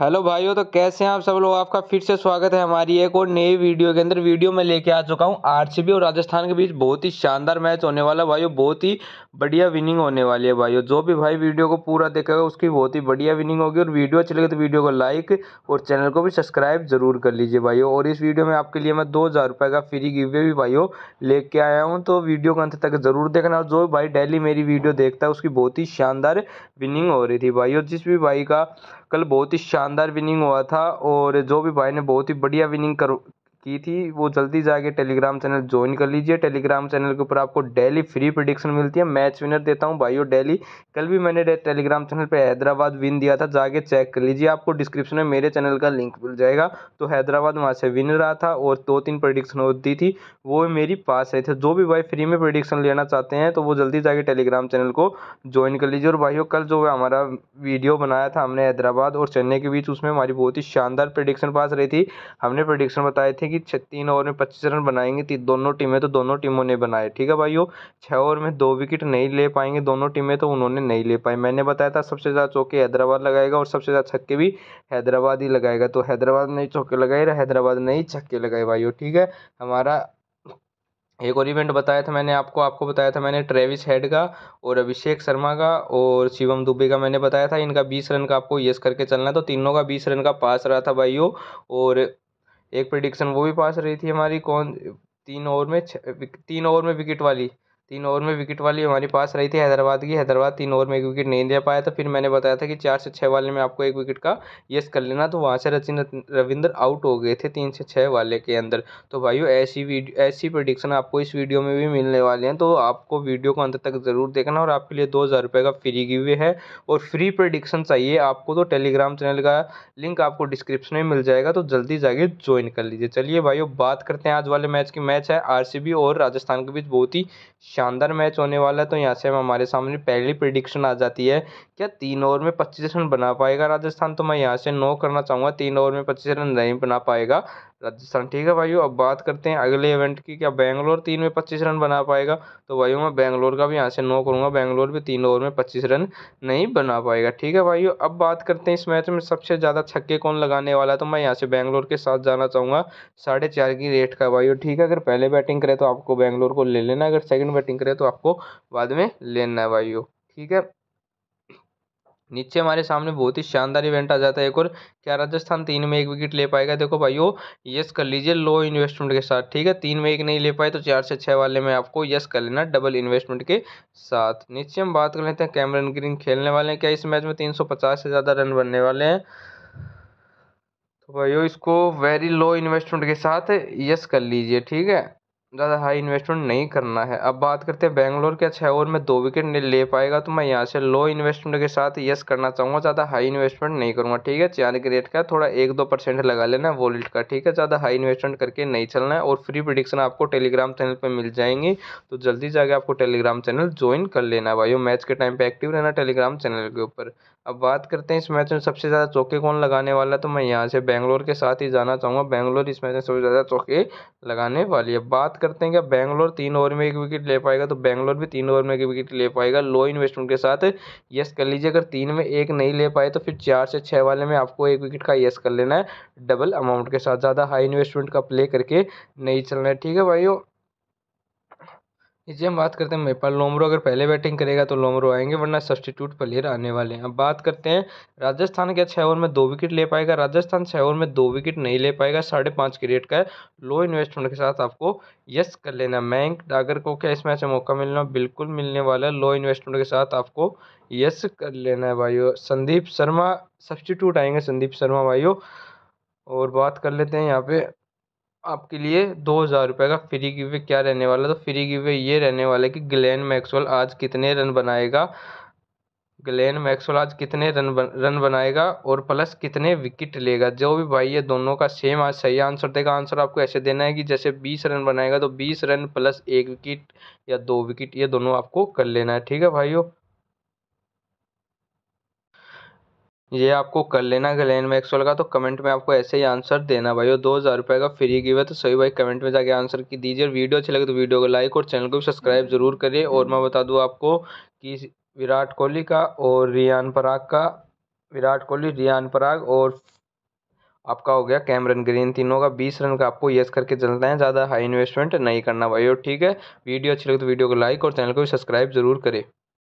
hello भाइयों तो कैसे हैं आप सब लोग आपका फिर से स्वागत है हमारी एक और नई वीडियो के अंदर वीडियो में लेके आ चुका हूं आरसीबी और राजस्थान के बीच बहुत ही शानदार मैच होने वाला है भाइयों बहुत ही बढ़िया विनिंग होने वाली है भाइयों जो भी भाई वीडियो को पूरा देखेगा उसकी बहुत ही बढ़िया विनिंग होगी और वीडियो अच्छी लगे तो वीडियो को लाइक और चैनल को भी सब्सक्राइब जरूर कर लीजिए भाइयों और इस वीडियो में आपके लिए मैं दो हज़ार रुपये का फ्री गिवे भी भाइयों लेके आया हूँ तो वीडियो को अंत तक ज़रूर देखना और जो भाई डेली मेरी वीडियो देखता है उसकी बहुत ही शानदार विनिंग हो रही थी भाइयों जिस भी भाई का कल बहुत ही शानदार विनिंग हुआ था और जो भी भाई ने बहुत ही बढ़िया विनिंग कर की थी वो जल्दी जाके टेलीग्राम चैनल ज्वाइन कर लीजिए टेलीग्राम चैनल के ऊपर आपको डेली फ्री प्रडिक्शन मिलती है मैच विनर देता हूँ भाइयों डेली कल भी मैंने टेलीग्राम चैनल पे हैदराबाद विन दिया था जाके चेक कर लीजिए आपको डिस्क्रिप्शन में मेरे चैनल का लिंक मिल जाएगा तो हैदराबाद वहाँ से विन रहा था और दो तीन प्रडिक्शन होती थी वो मेरी पास रहे थे जो भी भाई फ्री में प्रडिक्शन लेना चाहते हैं तो वो जल्दी जाके टेलीग्राम चैनल को ज्वाइन कर लीजिए और भाइयों कल जो हमारा वीडियो बनाया था हमने हैदराबाद और चेन्नई के बीच उसमें हमारी बहुत ही शानदार प्रडिक्शन पास रही थी हमने प्रडिक्शन बताए थे जैसे कि तीन ओवर में पच्चीस रन बनाएंगे दोनों टीमें तो दोनों टीमों ने बनाए ठीक है भाइयों छः ओवर में दो विकेट नहीं ले पाएंगे दोनों टीमें तो उन्होंने नहीं ले पाई मैंने बताया था सबसे ज़्यादा चौके हैदराबाद लगाएगा और सबसे ज़्यादा छक्के भी हैदराबाद ही लगाएगा तो हैदराबाद ने चौके लगाए हैदराबाद ने ही छक्के लगाए भाइयों ठीक है हमारा एक और इवेंट बताया था मैंने आपको आपको बताया था मैंने ट्रेविस हेड का और अभिषेक शर्मा का और शिवम दुबे का मैंने बताया था इनका बीस रन का आपको यस करके चलना है तो तीनों का बीस रन का पास रहा था भाइयों और एक प्रिडिक्शन वो भी पास रही थी हमारी कौन तीन ओवर में तीन ओवर में विकेट वाली तीन ओवर में विकेट वाली हमारे पास रही थी हैदराबाद की हैदराबाद तीन ओवर में एक विकेट नहीं दे पाया था फिर मैंने बताया था कि चार से छः वाले में आपको एक विकेट का यस कर लेना तो वहाँ से रचिन रविंद्र आउट हो गए थे तीन से छः वाले के अंदर तो भाई ऐसी ऐसी प्रडिक्शन आपको इस वीडियो में भी मिलने वाले हैं तो आपको वीडियो को अंत तक ज़रूर देखना और आपके लिए दो हज़ार रुपये का फ्री गिवे है और फ्री प्रडिक्शन चाहिए आपको तो टेलीग्राम चैनल का लिंक आपको डिस्क्रिप्शन में मिल जाएगा तो जल्दी जाके ज्वाइन कर लीजिए चलिए भाई बात करते हैं आज वाले मैच की मैच है आर और राजस्थान के बीच बहुत ही शानदार मैच होने वाला है तो यहाँ से हम हमारे सामने पहली प्रिडिक्शन आ जाती है क्या तीन ओवर में पच्चीस रन बना पाएगा राजस्थान तो मैं यहाँ से नो करना चाहूँगा तीन ओवर में पच्चीस रन नहीं बना पाएगा राजस्थान ठीक है भाई अब बात करते हैं अगले इवेंट की क्या बैंगलोर तीन में पच्चीस रन बना पाएगा तो भाई मैं बैंगलोर का भी यहाँ से नो करूँगा बैंगलोर भी तीन ओवर में पच्चीस रन नहीं बना पाएगा ठीक है भाई अब बात करते हैं इस मैच में सबसे ज़्यादा छक्के कौन लगाने वाला है तो मैं यहाँ से बैंगलोर के साथ जाना चाहूँगा साढ़े चार की रेट का भाई ठीक है अगर पहले बैटिंग करे तो आपको बैंगलोर को ले लेना अगर सेकेंड बैटिंग करे तो आपको बाद में लेना है भाई ठीक है नीचे हमारे सामने बहुत ही शानदार इवेंट आ जाता है एक और क्या राजस्थान तीन में एक विकेट ले पाएगा देखो भाइयों यस कर लीजिए लो इन्वेस्टमेंट के साथ ठीक है तीन में एक नहीं ले पाए तो चार से छः वाले में आपको यस कर लेना डबल इन्वेस्टमेंट के साथ नीचे हम बात कर लेते हैं कैमरन ग्रीन खेलने वाले हैं क्या इस मैच में तीन से ज़्यादा रन बनने वाले हैं तो भाइयों इसको वेरी लो इन्वेस्टमेंट के साथ यस कर लीजिए ठीक है ज़्यादा हाई इन्वेस्टमेंट नहीं करना है अब बात करते हैं बैंगलोर के अच्छा ओवर में दो विकेट नहीं ले पाएगा तो मैं यहाँ से लो इन्वेस्टमेंट के साथ यस करना चाहूँगा ज़्यादा हाई इन्वेस्टमेंट नहीं करूँगा ठीक है चार के रेट का थोड़ा एक दो परसेंट लगा लेना है का ठीक है ज़्यादा हाई इन्वेस्टमेंट करके नहीं चलना है और फ्री प्रडिक्शन आपको टेलीग्राम चैनल पर मिल जाएंगी तो जल्दी जाकर आपको टेलीग्राम चैनल ज्वाइन कर लेना भाई मैच के टाइम पर एक्टिव रहना टेलीग्राम चैनल के ऊपर अब बात करते हैं इस मैच में सबसे ज़्यादा चौके कौन लगाने वाला है तो मैं यहाँ से बैंगलोर के साथ ही जाना चाहूँगा बैंगलोर इस मैच में सबसे ज़्यादा चौके लगाने वाली है बात करते हैं क्या बैंगलोर तीन ओवर में एक विकेट ले पाएगा तो बैंगलोर भी तीन ओवर में एक विकेट ले पाएगा लो इन्वेस्टमेंट के साथ यस कर लीजिए अगर तीन में एक नहीं ले पाए तो फिर चार से छः वाले में आपको एक विकेट का यस कर लेना है डबल अमाउंट के साथ ज़्यादा हाई इन्वेस्टमेंट का प्ले करके नहीं चलना है ठीक है भाई जी हम बात करते हैं मेपाल लोमरो अगर पहले बैटिंग करेगा तो लोमरो आएंगे वरना सब्सटीट्यूट प्लेयर आने वाले हैं अब बात करते हैं राजस्थान क्या छः ओवर में दो विकेट ले पाएगा राजस्थान छः ओवर में दो विकेट नहीं ले पाएगा साढ़े पाँच के रेट का लो इन्वेस्टमेंट के साथ आपको यस कर लेना मैंक डागर को क्या इस मैच में मौका मिलना बिल्कुल मिलने वाला है लो इन्वेस्टमेंट के साथ आपको यस कर लेना है भाइयों संदीप शर्मा सब्सटीट्यूट आएंगे संदीप शर्मा भाइयों और बात कर लेते हैं यहाँ पे आपके लिए दो हज़ार रुपये का फ़्री गिव क्या रहने वाला तो फ़्री गिव ये रहने वाला है कि ग्लेन मैक्सवेल आज कितने रन बनाएगा ग्लेन मैक्सवेल आज कितने रन बन, रन बनाएगा और प्लस कितने विकेट लेगा जो भी भाई है दोनों का सेम आज सही आंसर देगा आंसर आपको ऐसे देना है कि जैसे बीस रन बनाएगा तो बीस रन प्लस एक विकेट या दो विकेट ये दोनों आपको कर लेना है ठीक है भाइयों ये आपको कर लेना अगर लेन में तो कमेंट में आपको ऐसे ही आंसर देना भाई और दो हज़ार रुपये का फ्री गिव है तो सही भाई कमेंट में जाके आंसर की दीजिए वीडियो अच्छी लगे तो वीडियो को लाइक और चैनल को भी सब्सक्राइब जरूर करिए और मैं बता दूँ आपको कि विराट कोहली का और रियान पराग का विराट कोहली रियान पराग और आपका हो गया कैमरन ग्रीन तीनों का बीस रन का आपको यस करके चलना है ज़्यादा हाई इन्वेस्टमेंट नहीं करना भाई और ठीक है वीडियो अच्छी लगे तो वीडियो को लाइक और चैनल को भी सब्सक्राइब जरूर करें